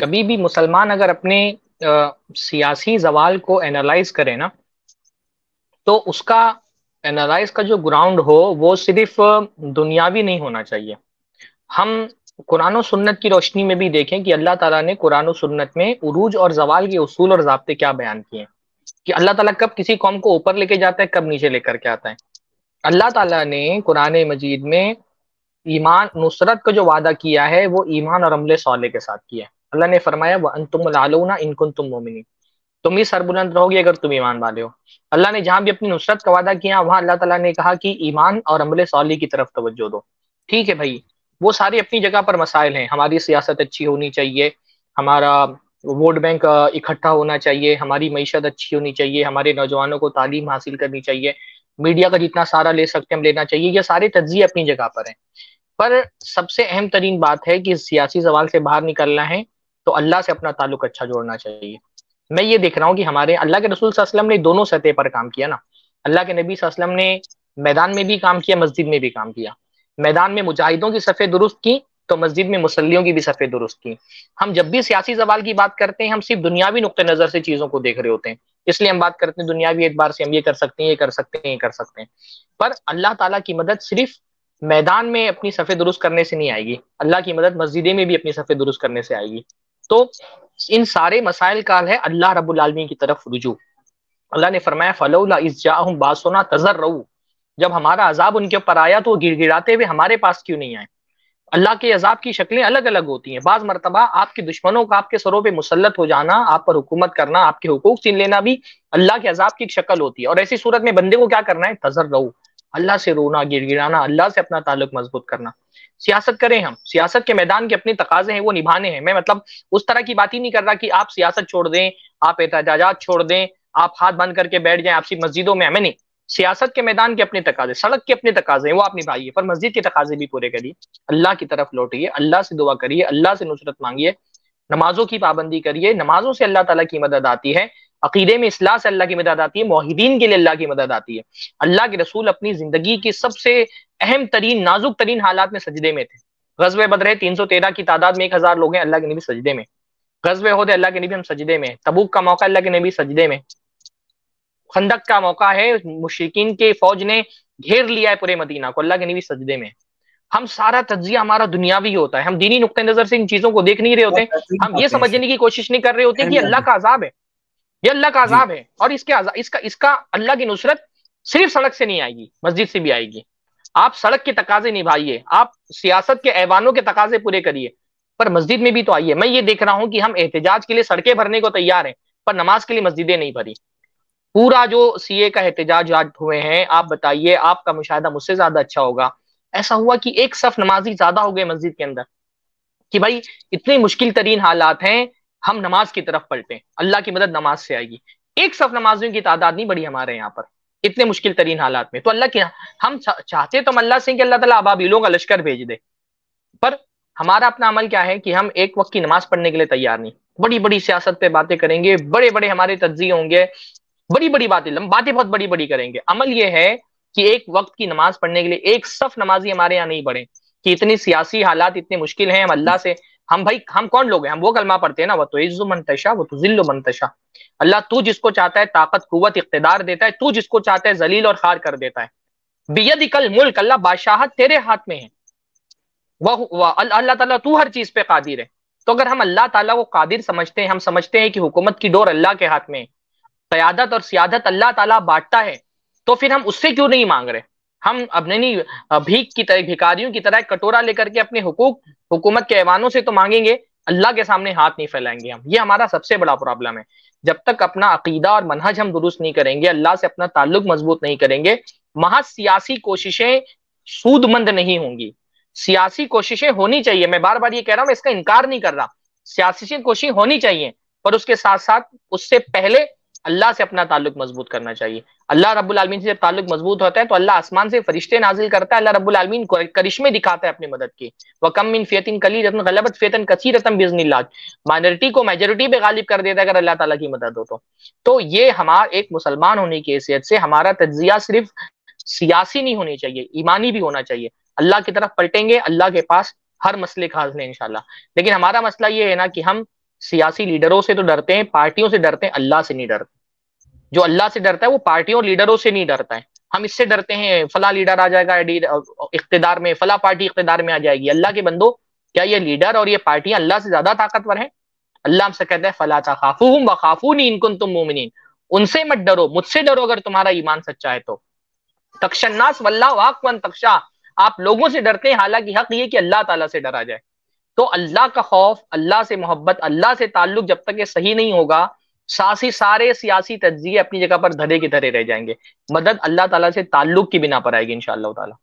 कभी भी मुसलमान अगर अपने आ, सियासी जवाल को एनालाइज करे ना तो उसका एनालाइज का जो ग्राउंड हो वो सिर्फ दुनियावी नहीं होना चाहिए हम कुरान और सुन्नत की रोशनी में भी देखें कि अल्लाह ताला ने कुरान और सुन्नत में उरूज और जवाल के उसूल और जबते क्या बयान किए कि अल्लाह ताला कब किसी कौम को ऊपर लेके जाता है कब नीचे लेकर के आता है अल्लाह ताला ने कुरान मजीद में ईमान नुसरत का जो वादा किया है वो ईमान और अमले सौले के साथ किया है अल्लाह ने फरमाया वह अंतुम इनकुन तुम मोमिनी तुम ही सरबुलंद रहोगे अगर तुम ईमान वाले हो अल्लाह ने जहां भी अपनी नुसरत का वादा किया वहां अल्लाह तला ने कहा कि ईमान और अमल सौली की तरफ तवज्जो दो ठीक है भाई वो सारी अपनी जगह पर मसाइल हैं हमारी सियासत अच्छी होनी चाहिए हमारा वोट बैंक इकट्ठा होना चाहिए हमारी मीशत अच्छी होनी चाहिए हमारे नौजवानों को तालीम हासिल करनी चाहिए मीडिया का जितना सारा ले सकते हम लेना चाहिए ये सारे तजिए अपनी जगह पर हैं पर सबसे अहम तरीन बात है कि सियासी सवाल से बाहर निकलना है तो अल्लाह से अपना ताल्लुक अच्छा जोड़ना चाहिए मैं ये देख रहा हूँ कि हमारे अल्लाह के रसूल वसलम ने दोनों सतह पर काम किया ना अल्लाह के नबी वसलम ने मैदान में भी काम किया मस्जिद में भी काम किया मैदान में मुजाहिदों की सफ़े दुरुस्त की तो मस्जिद में मुसलियों की भी सफ़े दुरुस्त की हम जब भी सियासी जवाल की बात करते हैं हम सिर्फ दुनियावी नुक़ नज़र से चीज़ों को देख रहे होते हैं इसलिए हम बात करते हैं दुनियावी एतबार से हम ये कर सकते हैं ये कर सकते हैं ये कर सकते हैं पर अल्लाह ताला की मदद सिर्फ मैदान में अपनी सफ़े दुरुस्त करने से नहीं आएगी अल्लाह की मदद मस्जिदें में भी अपनी सफ़े दुरुस्त करने से आएगी तो इन सारे मसाइल का है अल्लाह आलमी की तरफ रुजू अल्लाह ने फरमाया फलोला इस बासोना तजर रहू जब हमारा अजाब उनके ऊपर आया तो गिर गिड़गिड़ाते हुए हमारे पास क्यों नहीं आए अल्लाह के अजाब की शक्लें अलग अलग होती हैं बाज मरतबा आपके दुश्मनों का आपके सरों पे मुसलत हो जाना आप पर हुकूमत करना आपके हुकूक छीन लेना भी अल्लाह के अजाब की एक शक्ल होती है और ऐसी सूरत में बंदे को क्या करना है तजर रहू अल्लाह से रोना गिर गिराना अल्लाह से अपना ताल्लुक मजबूत करना सियासत करें हम सियासत के मैदान के अपने तकाजे हैं वो निभाने हैं मैं मतलब उस तरह की बात ही नहीं कर रहा कि आप सियासत छोड़ दें आप एहतजाजा छोड़ दें आप हाथ बंद करके बैठ जाए आपसी मस्जिदों में हमें नहीं सियासत के मैदान के अपने तकाजे सड़क के अपने तकाजे हैं वो आप निभाइए पर मस्जिद के तकाजे भी पूरे करिए अल्लाह की तरफ लौटिए अल्लाह से दुआ करिए अल्लाह से नुसरत मांगिए नमाजों की पाबंदी करिए नमाजों से अल्लाह ताला की मदद आती है अकीदे में इसलाह से अल्लाह की मदद आती है मोहिदीन के लिए अल्लाह की मदद आती है अल्लाह के रसूल अपनी जिंदगी के सबसे अहम तरीन नाजुक तरीन हालात में सजदे में थे गजब बदरे तीन सौ तेरह की तादाद में एक हजार लोग हैं अल्लाह के नबी सजदे में गजब होते अल्लाह के नबी हम सजदे में तबूक का मौका अल्लाह के नबी सजदे में खंदक का मौका है मुश्किन के फौज ने घेर लिया है पूरे मदीना को अल्लाह के नबी सजदे में हम सारा तजिया हमारा दुनियावी होता है हम दीनी नुक़ नजर से इन चीजों को देख नहीं रहे होते हम ये समझने की कोशिश नहीं कर रहे होते कि अल्लाह का आजाब है ये अल्लाह का आजाब है और इसके आजाब इसका इसका अल्लाह की नुसरत सिर्फ सड़क से नहीं आएगी मस्जिद से भी आएगी आप सड़क के तकाजे निभाइए आप सियासत के ऐवानों के तकाजे पूरे करिए पर मस्जिद में भी तो आइए मैं ये देख रहा हूँ कि हम एहतजाज के लिए सड़कें भरने को तैयार हैं पर नमाज के लिए मस्जिदें नहीं भरी पूरा जो सीए का एहतजाज हुए हैं आप बताइए आपका मुशाह मुझसे ज्यादा अच्छा होगा ऐसा हुआ कि एक सफ नमाजी ज्यादा हो गए मस्जिद के अंदर कि भाई इतने मुश्किल तरीन हालात हैं हम नमाज की तरफ पलटे अल्लाह की मदद नमाज से आएगी एक सफ नमाजियों की तादाद नहीं बढ़ी हमारे यहाँ पर इतने मुश्किल तरीन हालात में तो अल्लाह के हम चाहते तो हम अल्लाह से कि अल्लाह तला अबाबिलों का लश्कर भेज दे पर हमारा अपना अमल क्या है कि हम एक वक्त की नमाज पढ़ने के लिए तैयार नहीं बड़ी बड़ी सियासत पे बातें करेंगे बड़े बड़े हमारे तज्जिए होंगे बड़ी बड़ी बातें बातें बहुत बड़ी बड़ी करेंगे अमल ये है कि एक वक्त की नमाज पढ़ने के लिए एक सफ नमाजी हमारे यहाँ नहीं पढ़े कि इतनी सियासी हालात इतने मुश्किल हैं हम अल्लाह से हम भाई हम कौन लोग हैं हम वो कलमा पढ़ते हैं ना वो तो इज्जु मनतशा वो तो जिल्लो मनतशा अल्लाह तू जिसको चाहता है ताकत कुत इकतदार देता है तू जिसको चाहता है जलील और खार कर देता है बेयद कल मुल्क अल्लाह बादशाह तेरे हाथ में है वह अल्लाह ताला तू हर चीज पे कादिर है तो अगर हम अल्लाह ताला को कादिर समझते हैं हम समझते हैं कि हुकूमत की डोर अल्लाह के हाथ में है क्यादत और सियादत अल्लाह ताला बांटता है तो फिर हम उससे क्यों नहीं मांग रहे हम अपने नहीं भीख की तरह भिकारियों की तरह कटोरा लेकर के अपने हुकूक हुकूमत के ऐवानों से तो मांगेंगे अल्लाह के सामने हाथ नहीं फैलाएंगे हम ये हमारा सबसे बड़ा प्रॉब्लम है जब तक अपना अकीदा और मनहज हम दुरुस्त नहीं करेंगे अल्लाह से अपना ताल्लुक मजबूत नहीं करेंगे महज सियासी कोशिशें सूदमंद नहीं होंगी सियासी कोशिशें होनी चाहिए मैं बार बार ये कह रहा हूं इसका इनकार नहीं कर रहा सियासी कोशिश होनी चाहिए पर उसके साथ साथ उससे पहले अल्लाह से अपना ताल्लुक मजबूत करना चाहिए अल्लाह रब्बुल आलमीन से जब ताल्लुक मजबूत होता है तो अल्लाह आसमान से फरिश्ते नाजिल करता है अल्लाह रब्बुल आलमीन करिश्मे दिखाता है अपनी मदद की वकम इन फेतिन कली रतन गलबत फेतन कसी रतम बिजनिल्लाज माइनॉरिटी को मेजोरिटी पे गालिब कर देता है अगर अल्लाह ताला की मदद हो तो तो ये हमारा एक मुसलमान होने की हैसियत से हमारा तजिया सिर्फ सियासी नहीं होनी चाहिए ईमानी भी होना चाहिए अल्लाह की तरफ पलटेंगे अल्लाह के पास हर मसले का हाजिर इनशाला लेकिन हमारा मसला ये है ना कि हम सियासी लीडरों से तो डरते हैं पार्टियों से डरते हैं अल्लाह से नहीं डरते जो अल्लाह से डरता है वो पार्टियों और लीडरों से नहीं डरता है हम इससे डरते हैं फला लीडर आ जाएगा इकतदार में फला पार्टी इकतदार में आ जाएगी अल्लाह के बंदो क्या ये लीडर और ये पार्टियां अल्लाह से ज्यादा ताकतवर हैं अल्लाह हमसे कहते हैं फला तखाफू हम नहीं इनकुन तुम मोमिन उनसे मत डरो मुझसे डरो अगर तुम्हारा ईमान सच्चा है तो तक्षन्नास वल्ला वाकवन तक्षा आप लोगों से डरते हैं हालांकि हक ये कि अल्लाह ताला से डरा जाए तो अल्लाह का खौफ अल्लाह से मोहब्बत अल्लाह से ताल्लुक जब तक ये सही नहीं होगा सासी सारे सियासी तजिए अपनी जगह पर धरे के धरे रह जाएंगे मदद अल्लाह ताला से ताल्लुक की बिना पर आएगी इनशाला